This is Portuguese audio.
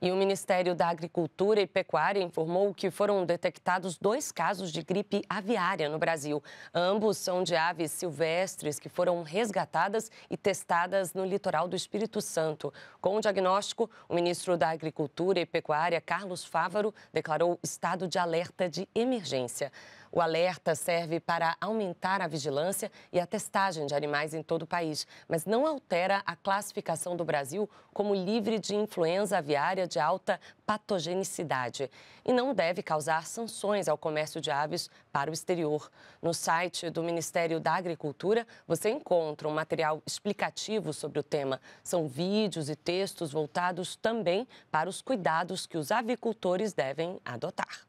E o Ministério da Agricultura e Pecuária informou que foram detectados dois casos de gripe aviária no Brasil. Ambos são de aves silvestres que foram resgatadas e testadas no litoral do Espírito Santo. Com o diagnóstico, o ministro da Agricultura e Pecuária, Carlos Fávaro, declarou estado de alerta de emergência. O alerta serve para aumentar a vigilância e a testagem de animais em todo o país, mas não altera a classificação do Brasil como livre de influenza aviária de alta patogenicidade e não deve causar sanções ao comércio de aves para o exterior. No site do Ministério da Agricultura, você encontra um material explicativo sobre o tema. São vídeos e textos voltados também para os cuidados que os avicultores devem adotar.